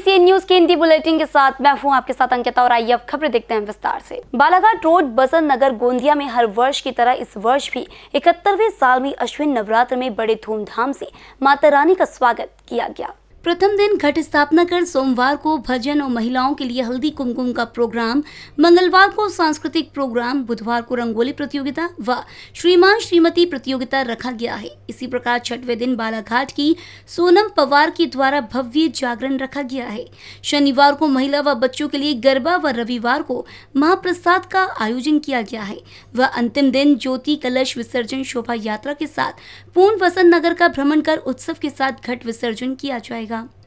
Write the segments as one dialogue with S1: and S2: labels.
S1: BBC news के Hindi bulletin के साथ मैं हूँ आपके साथ अंकिता और आइए अब खबरें देखते हैं विस्तार से बालाघाट रोड बसंत नगर गोंदिया में हर वर्ष की तरह इस वर्ष भी इकहत्तरवे साल में अश्विन नवरात्र में बड़े धूमधाम से माता रानी का स्वागत किया गया प्रथम दिन घट स्थापना कर सोमवार को भजन और महिलाओं के लिए हल्दी कुमकुम का प्रोग्राम मंगलवार को सांस्कृतिक प्रोग्राम बुधवार को रंगोली प्रतियोगिता व श्रीमान श्रीमती प्रतियोगिता रखा गया है इसी प्रकार छठवें दिन बालाघाट की सोनम पवार के द्वारा भव्य जागरण रखा गया है शनिवार को महिला व बच्चों के लिए गरबा व रविवार को महाप्रसाद का आयोजन किया गया है व अंतिम दिन ज्योति कलश विसर्जन शोभा यात्रा के साथ पूर्ण वसंत नगर का भ्रमण कर उत्सव के साथ घट विसर्जन किया जाएगा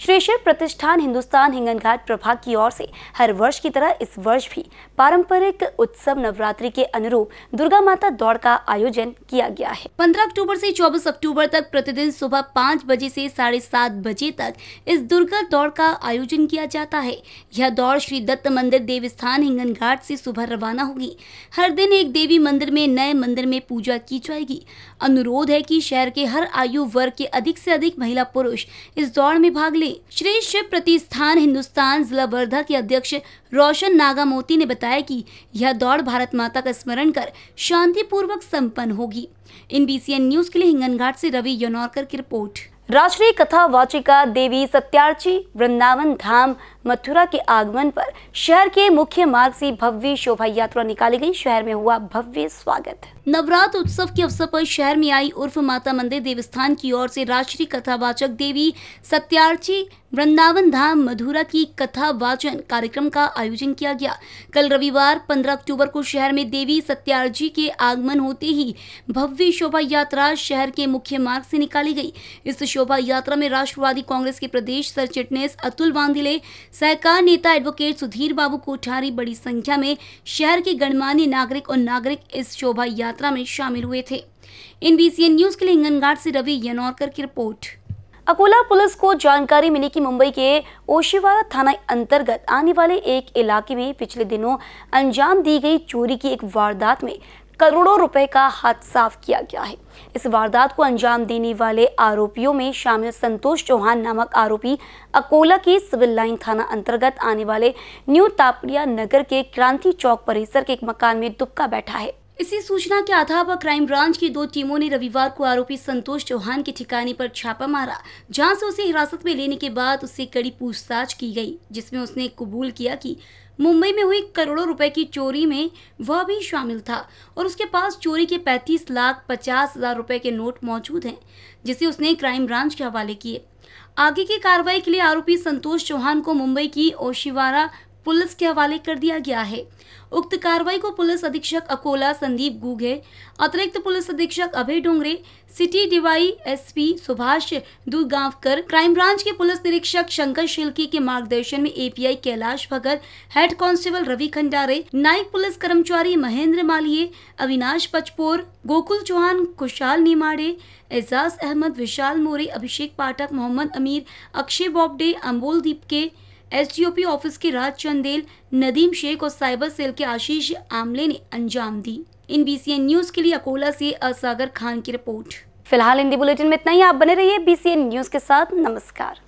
S1: श्रेष्ठ प्रतिष्ठान हिंदुस्तान हिंगन घाट प्रभाग की ओर से हर वर्ष की तरह इस वर्ष भी पारंपरिक उत्सव नवरात्रि के अनुरूप दुर्गा माता दौड़ का आयोजन किया गया है 15 अक्टूबर से 24 अक्टूबर तक प्रतिदिन सुबह 5 बजे से साढ़े सात बजे तक इस दुर्गा दौड़ का आयोजन किया जाता है यह दौड़ श्री दत्त मंदिर देवस्थान हिंगन घाट ऐसी सुबह रवाना होगी हर दिन एक देवी मंदिर में नए मंदिर में पूजा की जाएगी अनुरोध है की शहर के हर आयु वर्ग के अधिक से अधिक महिला पुरुष इस दौड़ में भाग ले निकली श्री शिव प्रतिष्ठान हिंदुस्तान जिला वर्धा के अध्यक्ष रोशन नागामोती ने बताया कि यह दौड़ भारत माता का स्मरण कर शांतिपूर्वक संपन्न होगी इन एन न्यूज के लिए हिंगन घाट से रवि योनौरकर की रिपोर्ट राष्ट्रीय कथा वाचिका देवी सत्यार्ची वृंदावन धाम मथुरा के आगमन पर शहर के मुख्य मार्ग से भव्य शोभा यात्रा निकाली गई शहर में हुआ भव्य स्वागत नवरात्र उत्सव के अवसर पर शहर में आई उर्फ माता मंदिर देवस्थान की ओर से राष्ट्रीय कथावाचक देवी सत्यार्ची वृंदावन धाम मधुरा की कथा वाचन कार्यक्रम का आयोजन किया गया कल रविवार 15 अक्टूबर को शहर में देवी सत्यार्जी के आगमन होते ही भव्य शोभा यात्रा शहर के मुख्य मार्ग से निकाली गई इस शोभा यात्रा में राष्ट्रवादी कांग्रेस के प्रदेश सर चिटनेस अतुल वांदिले सहकार नेता एडवोकेट सुधीर बाबू कोठारी बड़ी संख्या में शहर के गणमान्य नागरिक और नागरिक इस शोभा यात्रा में शामिल हुए थे इन एन न्यूज के लिए हिंगनघाट से रवि यनौरकर की रिपोर्ट अकोला पुलिस को जानकारी मिली कि मुंबई के ओशीवारा थाना अंतर्गत आने वाले एक इलाके में पिछले दिनों अंजाम दी गई चोरी की एक वारदात में करोड़ों रुपए का हाथ साफ किया गया है इस वारदात को अंजाम देने वाले आरोपियों में शामिल संतोष चौहान नामक आरोपी अकोला के सिविल लाइन थाना अंतर्गत आने वाले न्यू तापड़िया नगर के क्रांति चौक परिसर के एक मकान में दुबका बैठा है इसी सूचना के आधार पर क्राइम ब्रांच की दो टीमों ने रविवार को आरोपी संतोष चौहान के ठिकाने पर छापा मारा जहां से उसे हिरासत में लेने के बाद उससे कड़ी पूछताछ की गई जिसमें उसने कबूल किया कि मुंबई में हुई करोड़ों रुपए की चोरी में वह भी शामिल था और उसके पास चोरी के 35 लाख पचास हजार रुपए के नोट मौजूद हैं जिसे उसने क्राइम ब्रांच के हवाले किए आगे की कार्रवाई के लिए आरोपी संतोष चौहान को मुंबई की ओशिवारा पुलिस के हवाले कर दिया गया है उक्त कार्रवाई को पुलिस अधीक्षक अकोला संदीप गुगे अतिरिक्त पुलिस अधीक्षक Abhay Dongre city DY SP Subhash Durgavkar crime branch के पुलिस निरीक्षक शंकर शिल्की के मार्गदर्शन में API Kailash Bhagat head constable Ravi Khandare नायक पुलिस कर्मचारी महेंद्र मालिये अविनाश पचपोर गोकुल चौहान खुशाल निमाड़े एजाज अहमद विशाल मोरे अभिषेक पाठक मोहम्मद अमीर अक्षय बॉबडे अम्बोल दीप के एसडीओपी ऑफिस के राज चंदेल नदीम शेख और साइबर सेल के आशीष आमले ने अंजाम दी इन बीसीएन न्यूज के लिए अकोला से असागर खान की रिपोर्ट फिलहाल हिंदी बुलेटिन में इतना ही आप बने रहिए बीसीएन न्यूज के साथ नमस्कार